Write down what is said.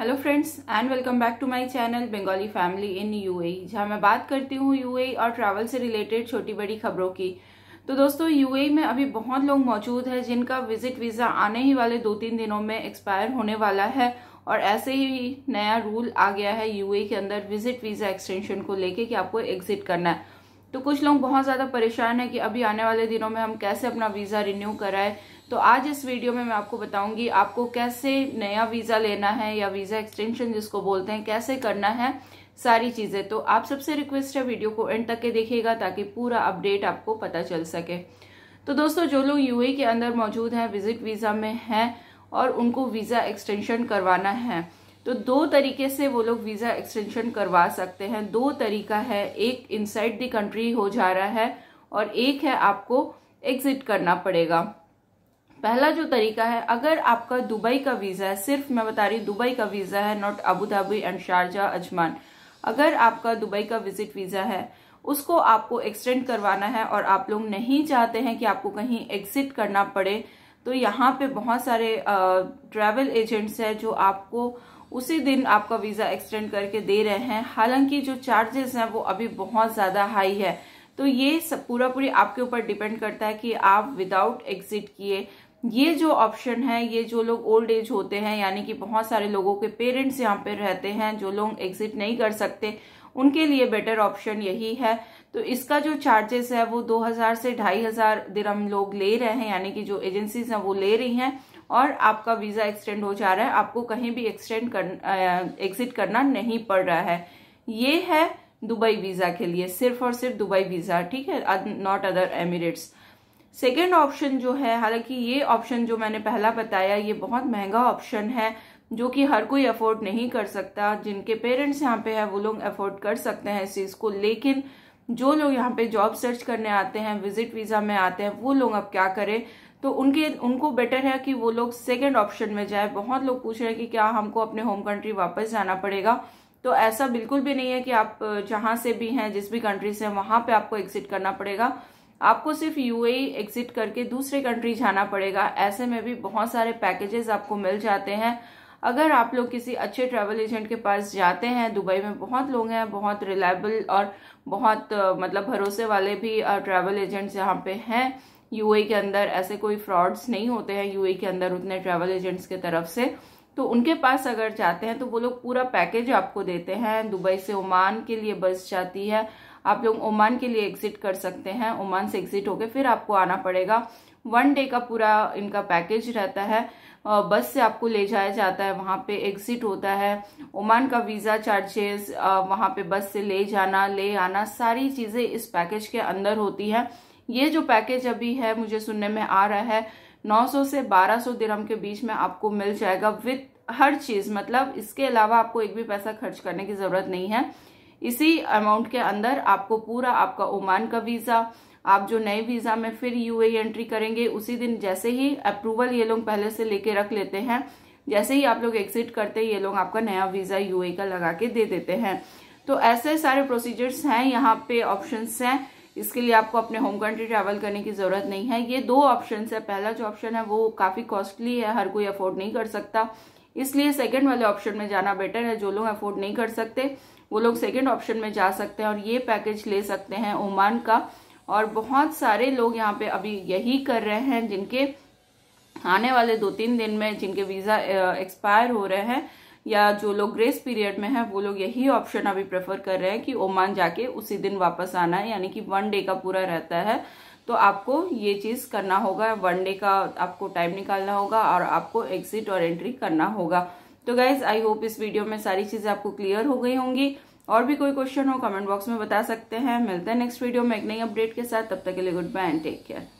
hello friends and welcome back to my channel Bengali family in UAE जहां मैं बात करती हूँ यूएई e और ट्रैवल से रिलेटेड छोटी बड़ी खबरों की तो दोस्तों यूएई e में अभी बहुत लोग मौजूद हैं जिनका विजिट वीज़ा आने ही वाले दो तीन दिनों में एक्सपायर होने वाला है और ऐसे ही नया रूल आ गया है यूएई e के अंदर विजिट वीज़ा एक्सटेंशन को लेकर कि आपको एग्जिट करना है तो कुछ लोग बहुत ज़्यादा परेशान हैं कि अभी आने वाले दिनों में हम कैसे अपना वीज़ा रिन्यू कराएं तो आज इस वीडियो में मैं आपको बताऊंगी आपको कैसे नया वीज़ा लेना है या वीज़ा एक्सटेंशन जिसको बोलते हैं कैसे करना है सारी चीज़ें तो आप सबसे रिक्वेस्ट है वीडियो को एंड तक के देखिएगा ताकि पूरा अपडेट आपको पता चल सके तो दोस्तों जो लोग यूए के अंदर मौजूद हैं विजिट वीज़ा में हैं और उनको वीज़ा एक्सटेंशन करवाना है तो दो तरीके से वो लोग वीज़ा एक्सटेंशन करवा सकते हैं दो तरीका है एक इनसाइड द कंट्री हो जा रहा है और एक है आपको एग्जिट करना पड़ेगा पहला जो तरीका है अगर आपका दुबई का वीज़ा है सिर्फ मैं बता रही हूँ दुबई का वीज़ा है not Abu Dhabi and Sharjah Ajman अगर आपका दुबई का विजिट वीज़ा है उसको आपको एक्सटेंड करवाना है और आप लोग नहीं चाहते हैं कि आपको कहीं एग्जिट करना पड़े तो यहाँ पे बहुत सारे ट्रैवल एजेंट्स हैं जो आपको उसी दिन आपका वीज़ा एक्सटेंड करके दे रहे हैं हालांकि जो चार्जेस हैं वो अभी बहुत ज़्यादा हाई है तो ये सब पूरा पूरी आपके ऊपर डिपेंड करता है कि आप विदाउट एग्जिट किए ये जो ऑप्शन है ये जो लोग ओल्ड एज होते हैं यानी कि बहुत सारे लोगों के पेरेंट्स यहाँ पे रहते हैं जो लोग एग्जिट नहीं कर सकते उनके लिए बेटर ऑप्शन यही है तो इसका जो चार्जेस है वो 2000 से ढाई हजार दिरम लोग ले रहे हैं यानी कि जो एजेंसीज हैं वो ले रही हैं और आपका वीज़ा एक्सटेंड हो जा रहा है आपको कहीं भी एक्सटेंड कर एग्जिट करना नहीं पड़ रहा है ये है दुबई वीज़ा के लिए सिर्फ और सिर्फ दुबई वीज़ा ठीक है not other emirates second option जो है हालांकि ये ऑप्शन जो मैंने पहला बताया ये बहुत महंगा ऑप्शन है जो कि हर कोई अफोर्ड नहीं कर सकता जिनके पेरेंट्स यहाँ पे है वो लोग अफोर्ड कर सकते हैं इस चीज़ को लेकिन जो लोग यहाँ पे जॉब सर्च करने आते हैं विजिट वीज़ा में आते हैं वो लोग अब क्या करें तो उनके उनको बेटर है कि वो लोग सेकेंड ऑप्शन में जाए बहुत लोग पूछ रहे हैं कि क्या हमको अपने होम कंट्री वापस जाना पड़ेगा तो ऐसा बिल्कुल भी नहीं है कि आप जहां से भी हैं जिस भी कंट्री से वहां पे आपको एग्जिट करना पड़ेगा आपको सिर्फ यूएई एग्जिट e करके दूसरे कंट्री जाना पड़ेगा ऐसे में भी बहुत सारे पैकेजेस आपको मिल जाते हैं अगर आप लोग किसी अच्छे ट्रैवल एजेंट के पास जाते हैं दुबई में बहुत लोग हैं बहुत रिलायबल और बहुत मतलब भरोसे वाले भी ट्रैवल एजेंट्स यहाँ पे हैं यूए के अंदर ऐसे कोई फ्रॉड्स नहीं होते हैं यूए के अंदर उतने ट्रैवल एजेंट्स के तरफ से तो उनके पास अगर जाते हैं तो वो लोग पूरा पैकेज आपको देते हैं दुबई से ओमान के लिए बस जाती है आप लोग ओमान के लिए एग्जिट कर सकते हैं ओमान से एग्जिट होकर फिर आपको आना पड़ेगा वन डे का पूरा इनका पैकेज रहता है बस से आपको ले जाया जाता है वहाँ पे एग्जिट होता है ओमान का वीज़ा चार्जेस वहाँ पे बस से ले जाना ले आना सारी चीज़ें इस पैकेज के अंदर होती हैं ये जो पैकेज अभी है मुझे सुनने में आ रहा है 900 से 1200 दिरम के बीच में आपको मिल जाएगा विथ हर चीज़ मतलब इसके अलावा आपको एक भी पैसा खर्च करने की ज़रूरत नहीं है इसी अमाउंट के अंदर आपको पूरा आपका ओमान का वीज़ा आप जो नए वीज़ा में फिर यूएई एंट्री करेंगे उसी दिन जैसे ही अप्रूवल ये लोग पहले से लेके रख लेते हैं जैसे ही आप लोग एग्जिट करते ये लोग आपका नया वीज़ा यूएई का लगा के दे देते हैं तो ऐसे सारे प्रोसीजर्स हैं यहाँ पे ऑप्शंस हैं इसके लिए आपको अपने होम कंट्री ट्रैवल करने की ज़रूरत नहीं है ये दो ऑप्शन है पहला जो ऑप्शन है वो काफ़ी कॉस्टली है हर कोई अफोर्ड नहीं कर सकता इसलिए सेकेंड वाले ऑप्शन में जाना बेटर है जो लोग अफोर्ड नहीं कर सकते वो लोग सेकेंड ऑप्शन में जा सकते हैं और ये पैकेज ले सकते हैं ओमान का और बहुत सारे लोग यहाँ पे अभी यही कर रहे हैं जिनके आने वाले दो तीन दिन में जिनके वीज़ा एक्सपायर हो रहे हैं या जो लोग ग्रेस पीरियड में हैं वो लोग यही ऑप्शन अभी प्रेफर कर रहे हैं कि ओमान जाके उसी दिन वापस आना है यानी कि वन डे का पूरा रहता है तो आपको ये चीज़ करना होगा वन डे का आपको टाइम निकालना होगा और आपको एग्जिट और एंट्री करना होगा तो गाइज आई होप इस वीडियो में सारी चीज़ें आपको क्लियर हो गई होंगी और भी कोई क्वेश्चन हो कमेंट बॉक्स में बता सकते हैं मिलते हैं नेक्स्ट वीडियो में एक नई अपडेट के साथ तब तक के लिए goodbye and take care